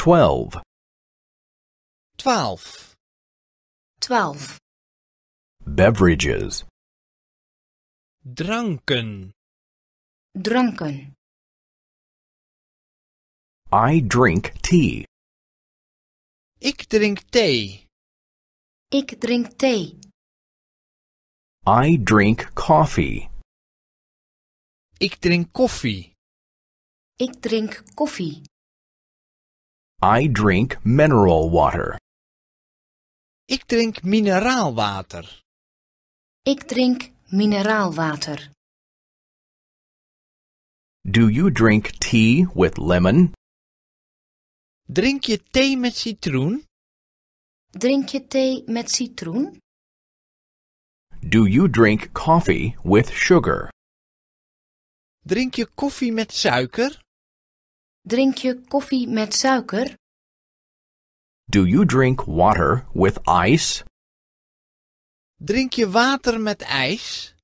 Twelve. Twelve. Beverages. Drunken. Drunken. I drink tea. Ik drink thee. Ik drink thee. I drink coffee. Ik drink koffie. Ik drink koffie. I drink mineral water. Ik drink mineraalwater. Ik drink mineraalwater. Do you drink tea with lemon? Drink je thee met citroen? Drink je thee met citroen? Do you drink coffee with sugar? Drink je koffie met suiker? Drink je koffie met suiker? Do you drink water with ice? Drink je water met ijs?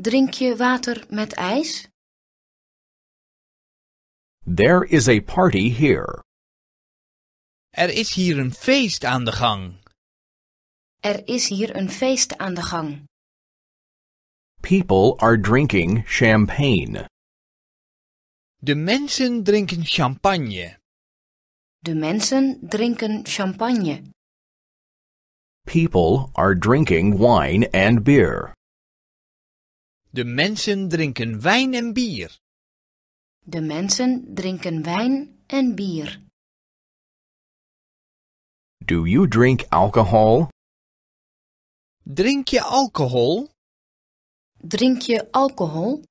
Drink je water met ijs? There is a party here. Er is hier een feest aan de gang. Er is hier een feest aan de gang. People are drinking champagne. De mensen drinken champagne. De mensen drinken champagne. People are drinking wine and beer. De mensen drinken wijn en bier. De mensen drinken wijn en bier. Do you drink alcohol? Drink je alcohol? Drink je alcohol?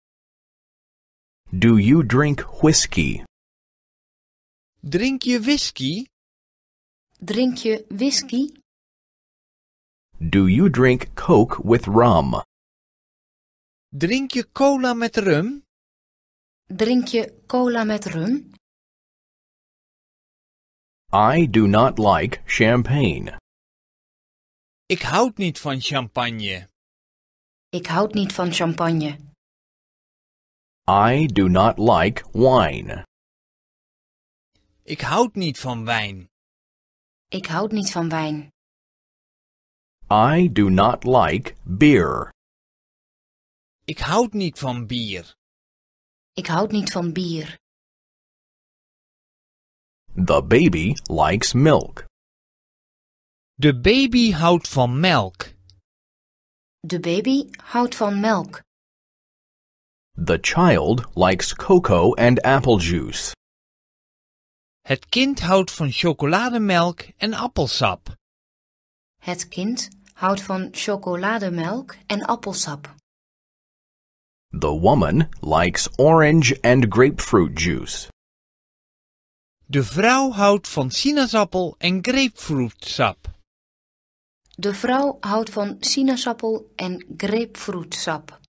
Do you drink whiskey? Drink je whisky? Drink je whisky? Do you drink coke with rum? Drink je cola met rum? Drink je cola met rum? I do not like champagne. Ik houd niet van champagne. Ik houd niet van champagne. I do not like wine. Ik houd niet van wijn. Ik houd niet van wijn. I do not like beer. Ik houd niet van bier. Ik houd niet van bier. The baby likes milk. De baby houdt van melk. De baby houdt van melk. The child likes cocoa and apple juice. Het kind houdt van chocolademelk en appelsap. Het kind houdt van chocolademelk en appelsap. The woman likes orange and grapefruit juice. De vrouw houdt van sinaasappel en grapefruitsap. De vrouw houdt van sinaasappel en grapefruitsap.